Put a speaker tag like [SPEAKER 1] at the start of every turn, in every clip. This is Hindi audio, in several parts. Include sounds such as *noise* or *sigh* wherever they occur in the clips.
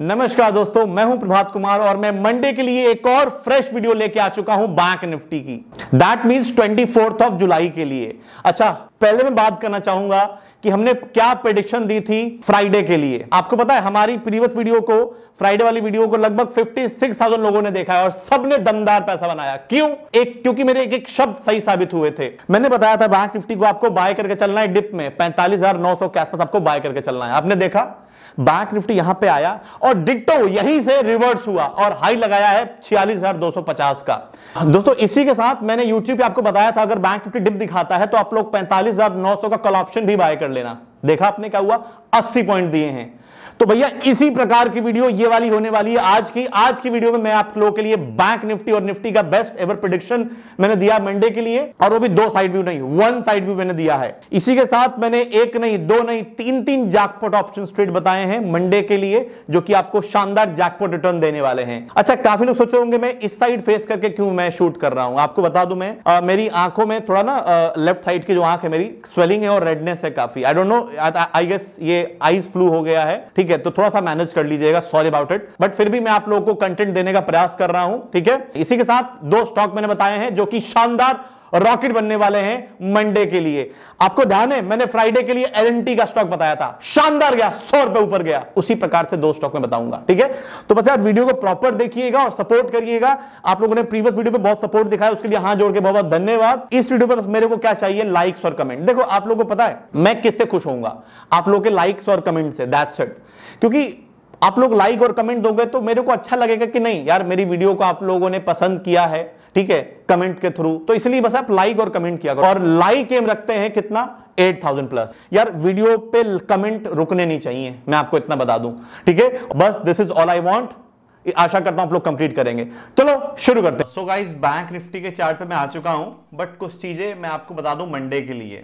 [SPEAKER 1] नमस्कार दोस्तों मैं हूं प्रभात कुमार और मैं मंडे के लिए एक और फ्रेश वीडियो लेके आ चुका हूं बैंक निफ्टी की that means twenty fourth of July के लिए अच्छा पहले मैं बात करना चाहूंगा कि हमने क्या प्रेडिक्शन दी थी फ्राइडे के लिए आपको पता है हमारी प्रीवियस वीडियो को फ्राइडे वाली वीडियो को लगभग 56,000 लोगों ने देखा है और सबने दमदार पैसा बनाया क्यों एक क्योंकि मेरे एक एक शब्द सही साबित हुए थे मैंने बताया था बैंक निफ्टी को आपको बाय करके चलना है डिप में पैंतालीस के आसपास आपको बाय करके चलना है आपने देखा बैंक निफ्टी यहां पे आया और डिट्टो यहीं से रिवर्स हुआ और हाई लगाया है छियालीस का दोस्तों इसी के साथ मैंने यूट्यूब पे आपको बताया था अगर बैंक निफ्टी डिप दिखाता है तो आप लोग पैंतालीस का कल ऑप्शन भी बाय कर लेना देखा आपने क्या हुआ अस्सी पॉइंट दिए हैं तो भैया इसी प्रकार की वीडियो ये वाली होने वाली है आज की आज की वीडियो में मैं आप लोगों के लिए बैंक निफ्टी और निफ्टी का बेस्ट एवर प्रोडिक्शन मैंने दिया मंडे के लिए और वो भी दो साइड व्यू नहीं वन साइड व्यू मैंने दिया है इसी के साथ मैंने एक नहीं दो नहीं तीन तीन जैकपोट ऑप्शन ट्रेड बताए हैं मंडे के लिए जो कि आपको शानदार जैकपोट रिटर्न देने वाले हैं अच्छा काफी लोग सोच रहे होंगे मैं इस साइड फेस करके क्यों मैं शूट कर रहा हूं आपको बता दू मैं आ, मेरी आंखों में थोड़ा ना लेफ्ट साइड की जो आंख है मेरी स्वेलिंग है और रेडनेस है काफी I don't know I guess ये आईज फ्लू हो गया है ठीक ठीक है तो थोड़ा सा मैनेज कर लीजिएगा सॉरी अबाउट इट बट फिर भी मैं आप लोगों को कंटेंट देने का प्रयास कर रहा हूं ठीक है इसी के साथ दो स्टॉक मैंने बताए हैं जो कि शानदार रॉकेट बनने वाले हैं मंडे के लिए आपको ध्यान है मैंने फ्राइडे के लिए एल का स्टॉक बताया था शानदार गया सौ रुपए ऊपर गया उसी प्रकार से दो स्टॉक में बताऊंगा ठीक है तो बस यार वीडियो को प्रॉपर देखिएगा और सपोर्ट करिएगा आप लोगों ने प्रीवियस वीडियो पे बहुत सपोर्ट दिखाया उसके लिए हाथ जोड़ के बहुत बहुत धन्यवाद इस वीडियो पर बस मेरे को क्या चाहिए लाइक्स और कमेंट देखो आप लोगों को पता है मैं किससे खुश होऊंगा आप लोगों के लाइक्स और कमेंट से दैट्स इट क्योंकि आप लोग लाइक और कमेंट दोगे तो मेरे को अच्छा लगेगा कि नहीं यार मेरी वीडियो को आप लोगों ने पसंद किया है ठीक है कमेंट के थ्रू तो इसलिए बस आप लाइक और कमेंट किया और लाइक एम रखते हैं कितना 8000 प्लस यार वीडियो पे कमेंट रुकने नहीं चाहिए मैं आपको इतना बता दूं ठीक है बस this is all I want आशा करता हूं आप लोग कंप्लीट करेंगे चलो शुरू करते हैं सो गाइस बैंक निफ्टी के चार्ट पे मैं आ चुका हूं बट कुछ चीजें मैं आपको बता दूं मंडे के लिए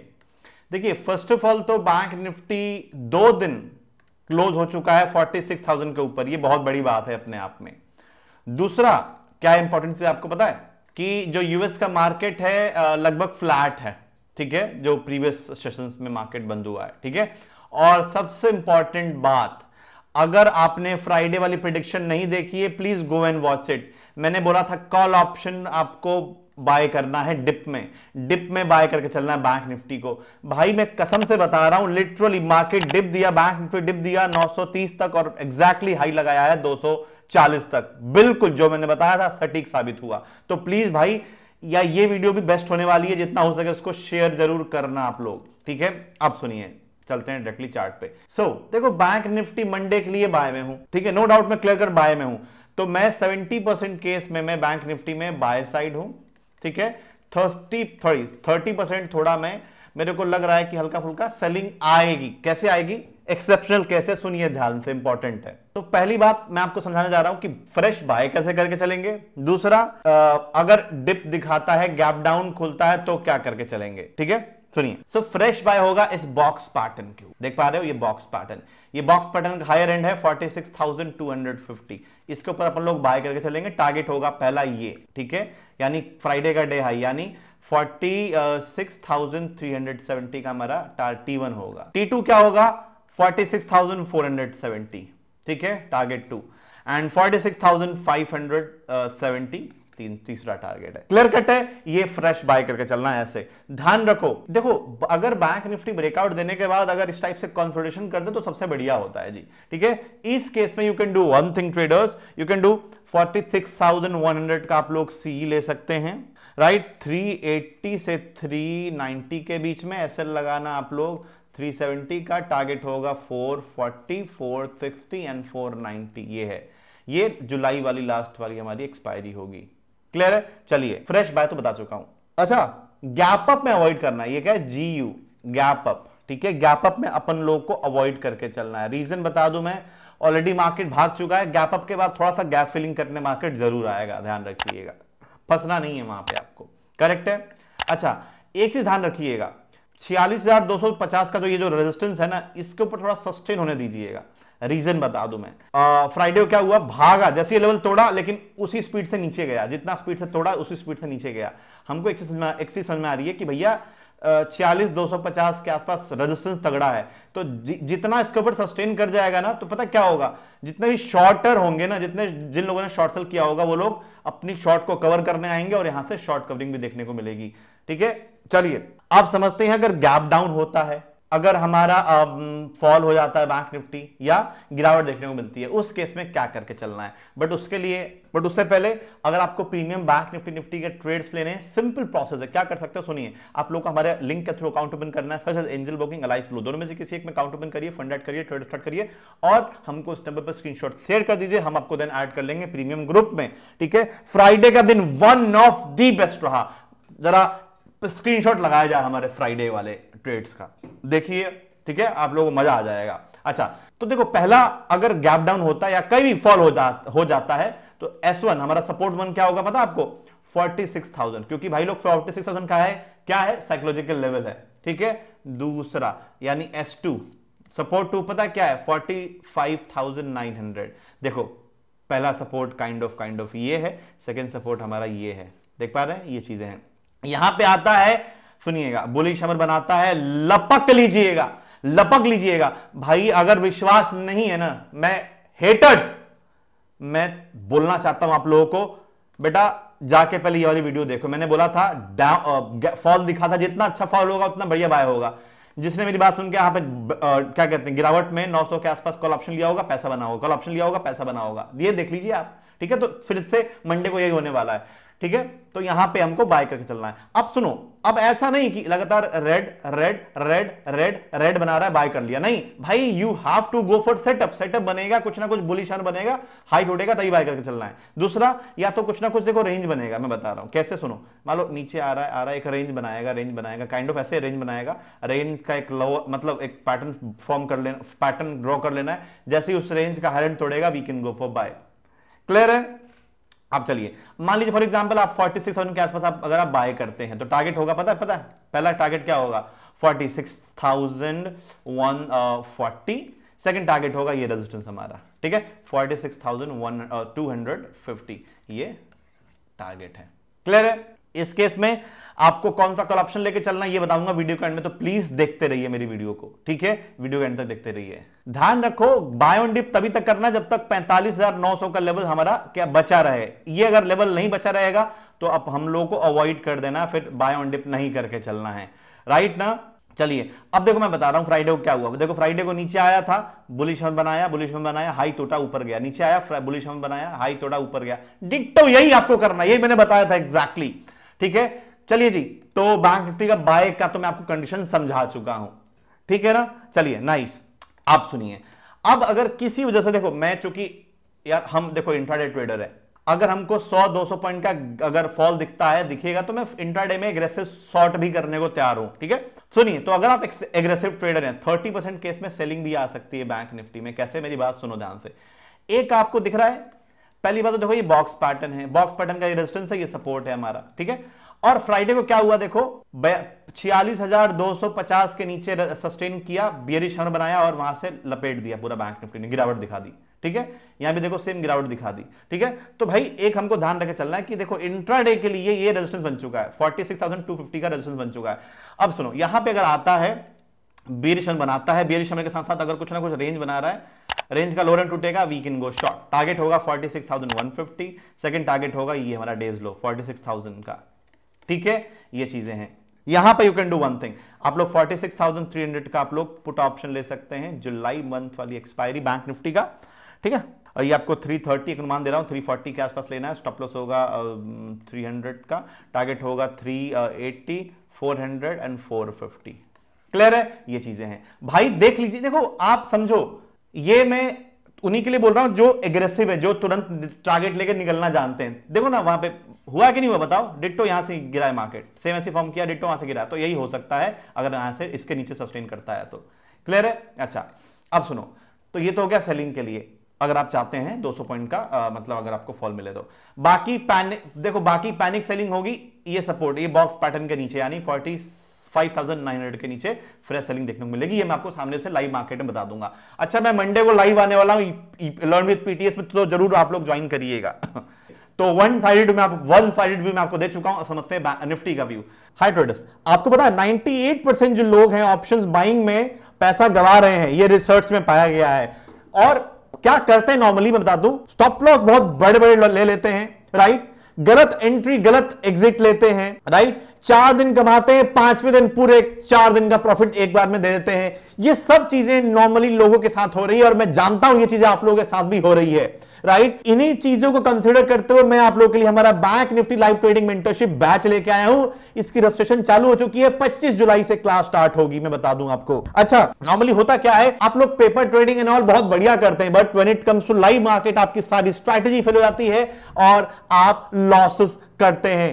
[SPEAKER 1] देखिए फर्स्ट ऑफ ऑल तो बैंक निफ्टी दो दिन क्लोज हो चुका है 46,000 के ऊपर ये बहुत बड़ी बात है अपने आप में दूसरा क्या इंपॉर्टेंट आपको बताए कि जो यूएस का मार्केट है लगभग फ्लैट है ठीक है जो प्रीवियस सेशन में मार्केट बंद हुआ है ठीक है और सबसे इंपॉर्टेंट बात अगर आपने फ्राइडे वाली प्रिडिक्शन नहीं देखी है please go and watch it मैंने बोला था कॉल ऑप्शन आपको बाय करना है डिप में डिप में बाय करके चलना है बैंक निफ्टी को भाई मैं कसम से बता रहा हूं लिटरली मार्केट डिप दिया बैंक निफ्टी डिप दिया 930 तक और एग्जैक्टली exactly हाई लगाया है चालीस तक बिल्कुल जो मैंने बताया था सटीक साबित हुआ तो प्लीज भाई या ये वीडियो भी बेस्ट होने वाली है जितना हो सके उसको शेयर जरूर करना आप लोग ठीक है आप सुनिए चलते हैं डायरेक्टली चार्ट पे सो so, देखो बैंक निफ्टी मंडे के लिए बाय में हूं ठीक है नो डाउट मैं क्लियर कर बाय में हूं तो मैं 70 परसेंट केस में मैं बैंक निफ्टी में बाय साइड हूं ठीक है थर्टी थर्टी परसेंट थोड़ा मैं मेरे को लग रहा है कि हल्का फुल्का सेलिंग आएगी कैसे आएगी एक्सेप्शनल कैसे सुनिए ध्यान से इंपॉर्टेंट है तो पहली बात मैं आपको समझाने जा रहा हूं कि फ्रेश बाय कैसे करके चलेंगे दूसरा आ, अगर डिप दिखाता है गैप डाउन खुलता है तो क्या करके चलेंगे ठीक है सुनिए सो फ्रेश बाय होगा इस बॉक्स पैटर्न के देख पा रहे हो ये बॉक्स पैटर्न ये बॉक्स पैटर्न का हायर एंड है 46,250 इसके ऊपर अपन लोग बाय करके चलेंगे टारगेट होगा पहला ये ठीक है यानी फ्राइडे का डे हाई यानी forty six thousand three hundred seventy का हमारा टी होगा टी क्या होगा forty six thousand four hundred seventy ठीक है target two and forty six thousand five hundred seventy तीन तीसरा टारगेट है क्लियर कट है ये फ्रेश बाय करके चलना है ऐसे ध्यान रखो देखो अगर बैंक निफ्टी ब्रेकआउट देने के बाद अगर इस टाइप से कॉन्फ्रेशन कर दे तो सबसे बढ़िया होता है जी ठीक है इस केस में you can do one thing traders you can do 46,100 का आप लोग सी ले सकते हैं राइट थ्री 380 से 390 के बीच में एसएल लगाना आप लोग 370 का टारगेट होगा 440, 460 एंड 490 ये है ये जुलाई वाली लास्ट वाली हमारी एक्सपायरी होगी क्लियर है चलिए फ्रेश बाय तो बता चुका हूं अच्छा गैप अप में अवॉइड करना है ये क्या है जी यू गैप अप ठीक है गैप अप में अपन लोग को अवॉइड करके चलना है रीजन बता दू मैं ऑलरेडी मार्केट भाग चुका है गैप अप के बाद थोड़ा सा गैप फिलिंग करने मार्केट जरूर आएगा ध्यान रखिएगा फंसना नहीं है वहां पे करेक्ट है अच्छा एक चीज ध्यान रखिएगा छियालीस हजार दो सौ पचास का जो ये जो रेजिस्टेंस है ना इसके ऊपर थोड़ा सस्टेन होने दीजिएगा रीजन बता दू मैं फ्राइडे क्या हुआ भागा जैसे लेवल तोड़ा लेकिन उसी स्पीड से नीचे गया जितना स्पीड से तोड़ा उसी स्पीड से नीचे गया हमको एक चीज समझ में आ रही है कि भैया छियालीस दो सौ पचास के आसपास रेजिस्टेंस तगड़ा है तो जि, जितना इसके ऊपर सस्टेन कर जाएगा ना तो पता क्या होगा जितने भी शॉर्टर होंगे ना जितने जिन लोगों ने शॉर्ट सेल किया होगा वो लोग अपनी शॉर्ट को कवर करने आएंगे और यहां से शॉर्ट कवरिंग भी देखने को मिलेगी ठीक है चलिए आप समझते हैं अगर गैप डाउन होता है अगर हमारा फॉल हो जाता है बैंक निफ्टी या गिरावट देखने को मिलती है उस केस में क्या करके चलना है बट उसके लिए बट उससे पहले अगर आपको प्रीमियम बैंक निफ्टी निफ्टी के ट्रेड्स लेने हैं सिंपल प्रोसेस है क्या कर सकते हो सुनिए आप लोग का हमारे लिंक के थ्रू अकाउंट ओपन करना है such Angel Broking Alice Blue दोनों में से किसी एक में अकाउंट ओपन करिए फंड एड करिए ट्रेड स्टार्ट करिए और हमको उस नंबर पर स्क्रीन शेयर कर दीजिए हम आपको देन ऐड कर लेंगे प्रीमियम ग्रुप में ठीक है फ्राइडे का दिन वन ऑफ दी बेस्ट रहा जरा स्क्रीनशॉट लगाया जाए हमारे फ्राइडे वाले ट्रेड्स का देखिए ठीक है आप लोगों को मजा आ जाएगा अच्छा तो देखो पहला अगर गैप डाउन होता है या कहीं भी फॉल हो, जा, हो जाता है तो S1 हमारा सपोर्ट वन क्या होगा पता आपको 46,000 क्योंकि भाई लोग 46,000 का है क्या है साइकोलॉजिकल लेवल है ठीक है दूसरा यानी S2 सपोर्ट टू पता क्या है 45,900 देखो पहला support kind of kind of ये है सेकेंड सपोर्ट हमारा ये है देख पा रहे हैं ये चीजें हैं यहां पे आता है सुनिएगा बुलिश शबर बनाता है लपक लीजिएगा लपक लीजिएगा भाई अगर विश्वास नहीं है ना मैं हेटर्स मैं बोलना चाहता हूं आप लोगों को बेटा जाके पहले ये वाली वीडियो देखो मैंने बोला था फॉल दिखा था जितना अच्छा फॉल होगा उतना बढ़िया बाय होगा जिसने मेरी बात सुन के पे क्या कहते हैं गिरावट में 900 के आसपास कॉल ऑप्शन लिया होगा पैसा बना होगा कॉल ऑप्शन लिया होगा पैसा बना होगा ये देख लीजिए आप ठीक है तो फिर से मंडे को यही होने वाला है ठीक है तो यहां पे हमको बाय करके चलना है अब सुनो अब ऐसा नहीं कि लगातार red red red red red बना रहा है बाय कर लिया नहीं भाई you have to go for setup setup बनेगा कुछ ना कुछ बुलिशान बनेगा हाई उठेगा तभी बाय करके चलना है दूसरा या तो कुछ ना कुछ देखो रेंज बनेगा मैं बता रहा हूं कैसे सुनो मान लो नीचे आ रहा है आ रहा है एक रेंज बनाएगा रेंज बनाएगा काइंड ऑफ ऐसे रेंज बनाएगा रेंज का एक लोअर मतलब एक पैटर्न फॉर्म कर लेना पैटर्न ड्रॉ कर लेना है जैसे ही उस रेंज का हायर तोड़ेगा we can go for buy clear है आप चलिए मान लीजिए फॉर एग्जांपल आप 46,000 के आसपास आप अगर आप बाय करते हैं तो टारगेट होगा पता है पता है पहला टारगेट क्या होगा 46,140 सेकंड टारगेट होगा ये रेजिस्टेंस हमारा ठीक है फिफ्टी uh, ये टारगेट है क्लियर है इस केस में आपको कौन सा कल ऑप्शन लेके चलना ये बताऊंगा वीडियो के एंड में तो प्लीज देखते रहिए मेरी वीडियो को ठीक है वीडियो के एंड तक देखते रहिए ध्यान रखो बाय ऑन डिप तभी तक करना जब तक 45,900 का लेवल हमारा क्या बचा रहे ये अगर लेवल नहीं बचा रहेगा तो अब हम लोगों को अवॉइड कर देना फिर बाय ऑन डिप नहीं करके चलना है राइट ना चलिए अब देखो मैं बता रहा हूं फ्राइडे को क्या हुआ देखो फ्राइडे को नीचे आया था बुलिश बनाया बुलिश बनाया हाई तोटा ऊपर गया नीचे आया बुलिश बनाया हाई तोटा ऊपर गया डिटो तो यही आपको करना यही मैंने बताया था एग्जैक्टली ठीक है चलिए जी तो बैंक निफ्टी का बाय का तो मैं आपको कंडीशन समझा चुका हूं ठीक है ना चलिए नाइस आप सुनिए अब अगर किसी वजह से देखो मैं चूंकि यार हम देखो इंट्राडे ट्रेडर है अगर हमको 100-200 पॉइंट का अगर फॉल दिखता है दिखेगा तो मैं इंट्राडे में एग्रेसिव शॉर्ट भी करने को तैयार हूं ठीक है सुनिए तो अगर आप एग्रेसिव ट्रेडर हैं 30 परसेंट केस में सेलिंग भी आ सकती है बैंक निफ्टी में कैसे मेरी बात सुनो ध्यान से एक आपको दिख रहा है पहली बात तो देखो ये बॉक्स पैटर्न है बॉक्स पैटर्न का ये रेजिस्टेंस है ये सपोर्ट है हमारा ठीक है और फ्राइडे को क्या हुआ देखो छियालीस हजार दो सौ पचास के नीचे सस्टेन किया बियरिश हॉर्न बनाया और वहां से लपेट दिया पूरा बैंक निफ्टी ने गिरावट दिखा दी ठीक है यहां भी देखो सेम गिरावट दिखा दी ठीक है तो भाई एक हमको ध्यान रखे चलना है कि देखो इंट्राडे के लिए ये रेजिस्टेंस बन चुका है 46,250 का रेजिस्टेंस बन चुका है अब सुनो यहां पे अगर आता है बीरिशन बनाता है बीरिशन के साथ साथ अगर कुछ ना कुछ रेंज बना रहा है रेंज का लोअर टूटेगा we can go short target होगा 46,150 सेकंड टारगेट होगा ये हमारा डेज लो 46,000 का ठीक है ये चीजें हैं यहां पर you can do one thing आप लोग 46,300 का आप लोग पुट ऑप्शन ले सकते हैं जुलाई मंथ वाली एक्सपायरी बैंक निफ्टी का ठीक है और ये आपको 330 एक अनुमान दे रहा हूं 340 के आसपास लेना है स्टॉप लॉस होगा uh, 300 का टारगेट होगा 380 400 एंड 450 क्लियर है ये चीजें हैं भाई देख लीजिए देखो आप समझो ये मैं उन्हीं के लिए बोल रहा हूं जो एग्रेसिव है जो तुरंत टारगेट लेकर निकलना जानते हैं देखो ना वहां पे हुआ कि नहीं हुआ बताओ डिट्टो यहां से गिरा है मार्केट सेम ऐसी फॉर्म किया डिट्टो वहां से गिरा तो यही हो सकता है अगर यहां से इसके नीचे सस्टेन करता है तो क्लियर है अच्छा अब सुनो तो ये तो हो गया सेलिंग के लिए अगर आप चाहते हैं 200 पॉइंट का आ, मतलब अगर आपको फॉल मिले तो बाकी पैनिक देखो बाकी पैनिक सेलिंग होगी ये सपोर्ट ये बॉक्स पैटर्न के नीचे यानी 5900 के नीचे फ्रेश सेलिंग देखने को मिलेगी ये मैं आपको सामने से लाइव मार्केट में बता दूंगा अच्छा मैं मंडे को लाइव आने वाला हूँ पीटीएस e, e, में तो जरूर आप लोग ज्वाइन करिएगा *laughs* तो वन साइड में आप वन साइड व्यू में आपको दे चुका हूं समझते हैं निफ्टी का व्यू हाई ट्रेडर्स आपको पता है नाइनटी जो लोग हैं ऑप्शन बाइंग में पैसा गवा रहे हैं ये रिसर्च में पाया गया है और क्या करते हैं नॉर्मली मैं बता दू स्टॉप लॉस बहुत बड़े बड़े ले लेते हैं राइट गलत एंट्री गलत एग्जिट लेते हैं राइट चार दिन कमाते हैं पांचवें दिन पूरे चार दिन का प्रॉफिट एक बार में दे देते हैं ये सब चीजें नॉर्मली लोगों के साथ हो रही है और मैं जानता हूं ये चीजें आप लोगों के साथ भी हो रही है राइट right? इन्हीं चीजों को कंसिडर करते हुए मैं आप लोगों के लिए हमारा bank Nifty live trading mentorship batch लेके आया हूं इसकी रजिस्ट्रेशन चालू हो चुकी है 25 जुलाई से क्लास स्टार्ट होगी मैं बता दूं आपको अच्छा नॉर्मली होता क्या है आप लोग पेपर ट्रेडिंग एंड ऑल बहुत बढ़िया करते हैं but when it comes to live market आपकी सारी स्ट्रैटेजी फेल हो जाती है और आप लॉसेस करते हैं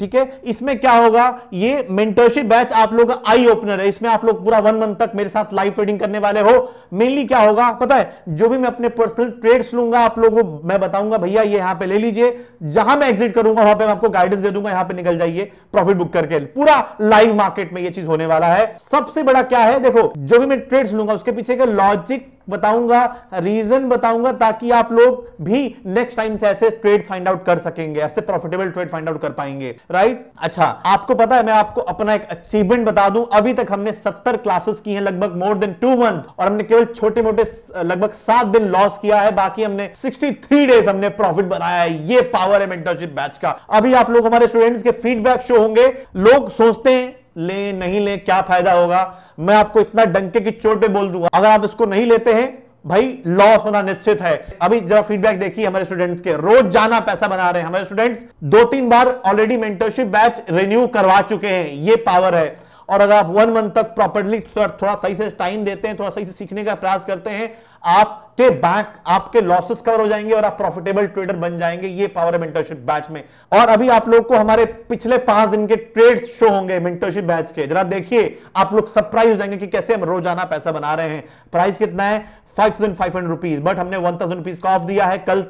[SPEAKER 1] ठीक है इसमें क्या होगा ये मेंटरशिप बैच आप लोग का आई ओपनर है इसमें आप लोग पूरा वन मंथ तक मेरे साथ लाइव ट्रेडिंग करने वाले हो मेनली क्या होगा पता है जो भी मैं अपने पर्सनल ट्रेड्स लूंगा आप लोगों को मैं बताऊंगा भैया ये यहां पे ले लीजिए जहां मैं एग्जिट करूंगा वहां पे मैं आपको गाइडेंस दे दूंगा यहां पे निकल जाइए प्रॉफिट बुक करके पूरा लाइव मार्केट में ये चीज होने वाला है सबसे बड़ा क्या है देखो जो भी मैं ट्रेड्स लूंगा उसके पीछे का लॉजिक बताऊंगा रीजन बताऊंगा ताकि आप लोग भी नेक्स्ट टाइम से ऐसे ट्रेड फाइंड आउट कर सकेंगे ऐसे प्रॉफिटेबल ट्रेड फाइंड आउट कर पाएंगे राइट अच्छा आपको पता है मैं आपको अपना एक अचीवमेंट बता दूं अभी तक हमने सत्तर क्लासेस की हैं लगभग मोर देन टू मंथ और हमने केवल केवल छोटे मोटे लगभग सात दिन लॉस किया है बाकी हमने 63 डेज हमने प्रॉफिट बनाया है ये पावर है मेंटरशिप बैच का अभी आप लोग हमारे स्टूडेंट्स के फीडबैक शो होंगे लोग सोचते हैं ले नहीं ले क्या फायदा होगा मैं आपको इतना डंके की चोट पे बोल दूंगा अगर आप इसको नहीं लेते हैं भाई लॉस होना निश्चित है अभी जरा फीडबैक देखिए हमारे स्टूडेंट्स के रोज जाना पैसा बना रहे हैं हमारे स्टूडेंट्स दो तीन बार ऑलरेडी मेंटरशिप बैच रिन्यू करवा चुके हैं ये पावर है और अगर आप वन मंथ तक प्रॉपरली थोड़ा सही से टाइम देते हैं थोड़ा सही से सीखने का प्रयास करते हैं आपके बैंक आपके लॉसेस कवर हो जाएंगे और आप प्रॉफिटेबल ट्रेडर बन जाएंगे ये पावर मेंटरशिप बैच में और अभी आप लोग को हमारे पिछले पांच दिन के ट्रेड्स शो होंगे मेंटरशिप बैच के जरा देखिए आप लोग सरप्राइज हो जाएंगे कि कैसे हम रोजाना पैसा बना रहे हैं प्राइस कितना है five thousand five hundred rupees but हमने वन थाउजेंड रुपीज का ऑफ दिया है कल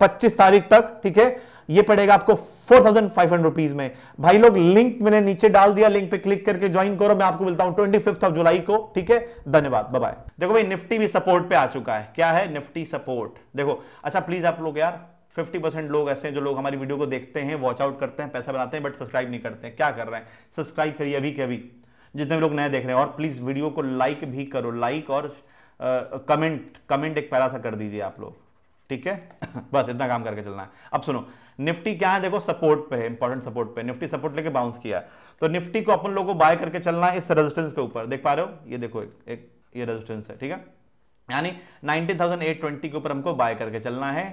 [SPEAKER 1] पच्चीस तारीख तक ठीक है ये पड़ेगा आपको four thousand five hundred rupees में भाई लोग लिंक मैंने नीचे डाल दिया लिंक पे क्लिक करके ज्वाइन करो मैं आपको मिलता हूं ट्वेंटी फिफ्थ ऑफ जुलाई को ठीक है धन्यवाद बाय देखो भाई निफ्टी भी सपोर्ट पे आ चुका है क्या है निफ्टी सपोर्ट देखो अच्छा प्लीज आप लोग यार 50% लोग ऐसे हैं जो लोग हमारी वीडियो को देखते हैं वॉच आउट करते हैं पैसा बनाते हैं बट सब्सक्राइब नहीं करते हैं क्या कर रहे हैं सब्सक्राइब करिए अभी के अभी जितने भी लोग नए देख रहे हैं और प्लीज़ वीडियो को लाइक भी करो लाइक और कमेंट कमेंट एक पैरा सा कर दीजिए आप लोग ठीक है *laughs* बस इतना काम करके चलना है अब सुनो निफ्टी क्या है देखो सपोर्ट पे इंपॉर्टेंट सपोर्ट पे निफ्टी सपोर्ट लेके बाउंस किया तो निफ्टी को अपन लोगों को बाय करके चलना है इस रेजिस्टेंस के ऊपर देख पा रहे हो ये देखो एक, एक ये रेजिस्टेंस है ठीक है यानी 19,820 के ऊपर हमको बाय करके चलना है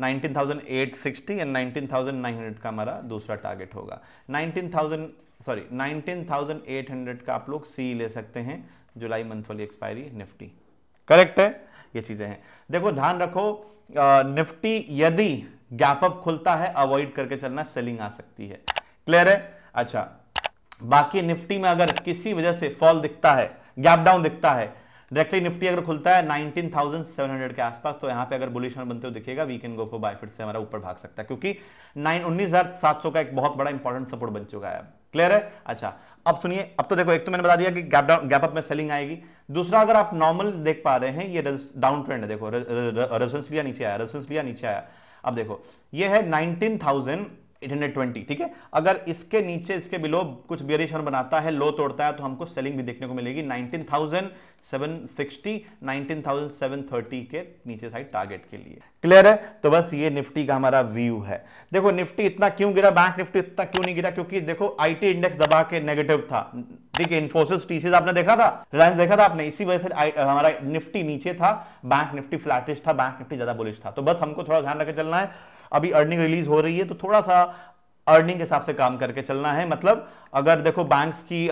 [SPEAKER 1] 19,860 एंड 19,900 का हमारा दूसरा टारगेट होगा 19,000 सॉरी 19,800 का आप लोग सी ले सकते हैं जुलाई मंथ वाली एक्सपायरी निफ्टी करेक्ट है ये चीज़ें हैं देखो ध्यान रखो आ, निफ्टी यदि गैप अप खुलता है अवॉइड करके चलना सेलिंग आ सकती है क्लियर है अच्छा बाकी निफ्टी में अगर किसी वजह से फॉल दिखता है गैप डाउन दिखता है डायरेक्टली निफ्टी अगर खुलता है 19,700 के आसपास तो यहां पे अगर बुलिश बनते हुए दिखेगा we can go for buy फिर से हमारा ऊपर भाग सकता है क्योंकि नाइन उन्नीस का एक बहुत बड़ा इंपॉर्टेंट सपोर्ट बन चुका है क्लियर है अच्छा अब सुनिए अब तो देखो एक तो मैंने बता दिया कि गैप डाउन गैप अप में सेलिंग आएगी दूसरा अगर आप नॉर्मल देख पा रहे हैं ये डाउन ट्रेंड है देखो रेजिडेंस लिया नीचे आया रेजिडेंस लिया नीचे आया अब देखो ये है नाइनटीन थाउजेंड 820 ठीक है अगर इसके नीचे इसके बिलो कुछ बियरिश बनाता है लो तोड़ता है तो हमको सेलिंग भी देखने को मिलेगी 19,760 19,730 के नीचे साइड टारगेट के लिए क्लियर है तो बस ये निफ्टी का हमारा व्यू है देखो निफ्टी इतना क्यों गिरा बैंक निफ्टी इतना क्यों नहीं गिरा क्योंकि देखो आईटी इंडेक्स दबा के नेगेटिव था ठीक है इन्फोसिस टीसीस आपने देखा था रिलायंस देखा था आपने इसी वजह से हमारा निफ्टी नीचे था बैंक निफ्टी फ्लैटिश था बैंक निफ्टी ज्यादा बुलिश था तो बस हमको थोड़ा ध्यान रखे चलना है अभी अर्निंग रिलीज हो रही है तो थोड़ा सा अर्निंग के हिसाब से काम करके चलना है मतलब अगर देखो बैंक्स की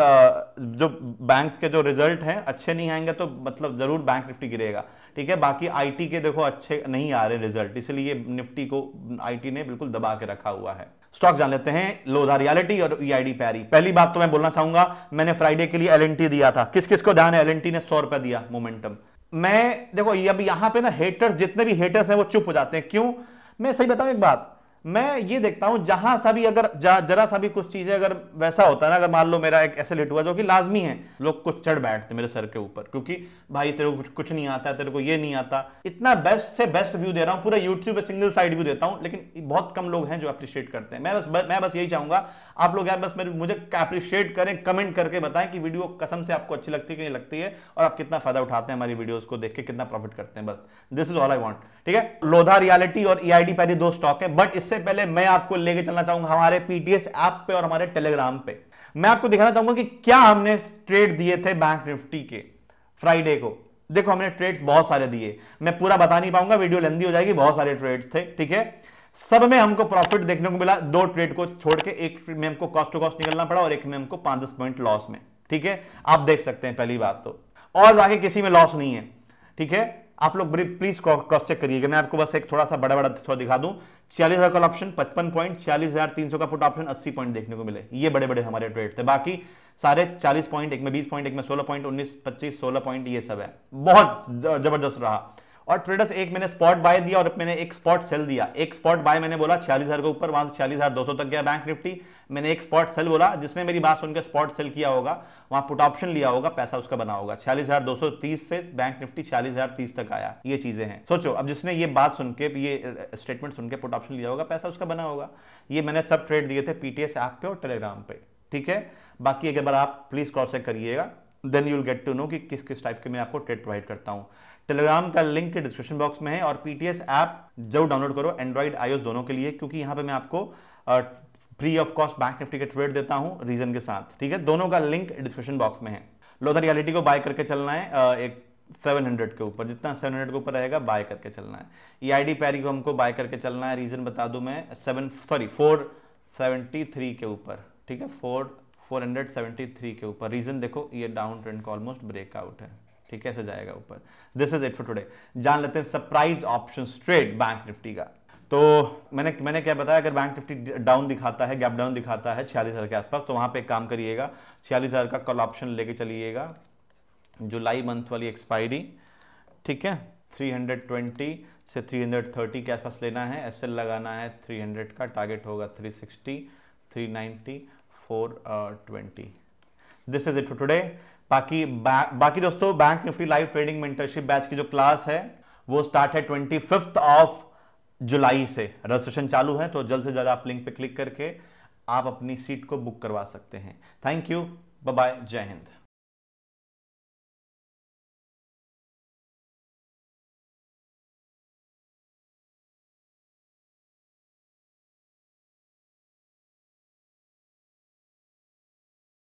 [SPEAKER 1] जो बैंक्स के जो रिजल्ट हैं अच्छे नहीं आएंगे तो मतलब जरूर बैंक निफ्टी गिरेगा ठीक है बाकी आईटी के देखो अच्छे नहीं आ रहे रिजल्ट इसलिए निफ्टी को आईटी ने बिल्कुल दबा के रखा हुआ है स्टॉक जान लेते हैं लोधा रियलिटी और ईआईडी e पैरी पहली बात तो मैं बोलना चाहूंगा मैंने फ्राइडे के लिए एल दिया था किस किस को ध्यान है एलएनटी ने सौ रुपया दिया मोमेंटम मैं देखो अब यहां पे ना हेटर्स जितने भी हेटर्स हैं वो चुप हो जाते हैं क्यों मैं सही बताऊं एक बात मैं ये देखता हूं जहां सा भी अगर जरा सा भी कुछ चीजें अगर वैसा होता है ना अगर मान लो मेरा एक ऐसे लेट हुआ जो कि लाजमी है लोग कुछ चढ़ बैठते मेरे सर के ऊपर क्योंकि भाई तेरे को कुछ कुछ नहीं आता तेरे को ये नहीं आता इतना बेस्ट से बेस्ट व्यू दे रहा हूं पूरा यूट्यूब पे सिंगल साइड व्यू देता हूं लेकिन बहुत कम लोग हैं जो अप्रिशिएट करते हैं मैं बस मैं बस यही चाहूंगा आप लोग यार बस मेरे मुझे अप्रिशिएट करें कमेंट करके बताएं कि वीडियो कसम से आपको अच्छी लगती है कि नहीं लगती है और आप कितना फायदा उठाते हैं हमारी वीडियोस को देख के कितना प्रॉफिट करते हैं बस this is all I want ठीक है लोधा रियलिटी और ईआईडी e आई दो स्टॉक है बट इससे पहले मैं आपको लेके चलना चाहूंगा हमारे पीटीएस ऐप पे और हमारे टेलीग्राम पे मैं आपको दिखाना चाहूंगा कि क्या हमने ट्रेड दिए थे बैंक निफ्टी के फ्राइडे को देखो हमने ट्रेड्स बहुत सारे दिए मैं पूरा बता नहीं पाऊंगा वीडियो लेंदी हो जाएगी बहुत सारे ट्रेड्स थे ठीक है सब में हमको प्रॉफिट देखने को मिला दो ट्रेड को छोड़ के एक में हमको कॉस्ट टू कॉस्ट निकलना पड़ा और एक में हमको पांच दस पॉइंट लॉस में ठीक है आप देख सकते हैं पहली बात तो और बाकी किसी में लॉस नहीं है ठीक है आप लोग बड़ी प्लीज क्रॉस चेक करिएगा मैं आपको बस एक थोड़ा सा बड़ा बड़ा थोड़ा दिखा दूं छियालीस हजार का ऑप्शन पचपन पॉइंट छियालीस हजार तीन सौ का फुट ऑप्शन अस्सी पॉइंट देखने को मिले ये बड़े बड़े हमारे ट्रेड थे बाकी सारे चालीस पॉइंट एक में बीस पॉइंट एक में सोलह पॉइंट उन्नीस पच्चीस सोलह पॉइंट ये सब है बहुत जबरदस्त रहा और ट्रेडर्स एक मैंने स्पॉट बाय दिया और मैंने एक स्पॉट सेल दिया एक स्पॉट बाय मैंने बोला छियालीस हज़ार के ऊपर वहां से छियालीस हज़ार दो सौ तक गया बैंक निफ्टी मैंने एक स्पॉट सेल बोला जिसने मेरी बात सुनकर स्पॉट सेल किया होगा वहां पुट ऑप्शन लिया होगा पैसा उसका बना होगा छियालीस हज़ार दो सौ तीस से बैंक निफ्टी छियालीस हज़ार तीस तक आया ये चीज़ें हैं सोचो अब जिसने ये बात सुन के ये स्टेटमेंट सुनकर पुट ऑप्शन लिया होगा पैसा उसका बना होगा ये मैंने सब ट्रेड दिए थे पीटीएस ऐप पे और टेलीग्राम पे ठीक है बाकी एक बार आप प्लीज़ क्रॉस चेक करिएगा then you'll get to know कि किस किस टाइप के मैं आपको ट्रेड प्रोवाइड करता हूँ टेलीग्राम का लिंक डिस्क्रिप्शन बॉक्स में है और पीटीएस ऐप जरूर डाउनलोड करो एंड्रॉइड आईओएस दोनों के लिए क्योंकि यहाँ पे मैं आपको free of cost bank Nifty के ट्रेड देता हूँ रीजन के साथ ठीक है दोनों का लिंक डिस्क्रिप्शन बॉक्स में है लोधा रियलिटी को बाय करके चलना है एक सेवन के ऊपर जितना सेवन के ऊपर रहेगा बाय करके चलना है ई आई डी पैरी को हमको बाय करके चलना है रीजन बता दू मैं सेवन सॉरी फोर थ्री के ऊपर ठीक है फोर फोर हंड्रेड थ्री के ऊपर रीजन देखो ये डाउन ट्रेंड का ऑलमोस्ट ब्रेकआउट है ये कैसे जाएगा ऊपर this is it for today जान लेते हैं surprise option trade bank Nifty का तो मैंने मैंने क्या बताया अगर बैंक निफ्टी डाउन दिखाता है गैप डाउन दिखाता है छियालीस के आसपास तो वहां पर काम करिएगा छियालीस का कल ऑप्शन लेके चलिएगा जुलाई मंथ वाली एक्सपायरी ठीक है 320 से 330 के आसपास लेना है एसएल लगाना है 300 का टारगेट होगा 360 390 420 this is it for today बाकी बा, बाकी दोस्तों bank Nifty live trading mentorship batch की जो क्लास है वो स्टार्ट है ट्वेंटी फिफ्थ ऑफ जुलाई से रजिस्ट्रेशन चालू है तो जल्द से जल्द आप लिंक पे क्लिक करके आप अपनी सीट को बुक करवा सकते हैं थैंक यू बाय जय हिंद